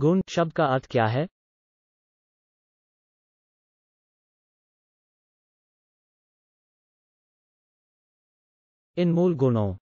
गुण शब्द का अर्थ क्या है इन मूल गुणों